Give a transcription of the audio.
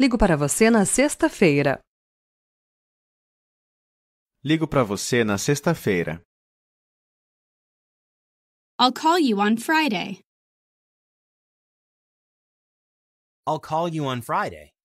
Ligo para você na sexta-feira. Ligo para você na sexta-feira. I'll call you on Friday. I'll call you on Friday.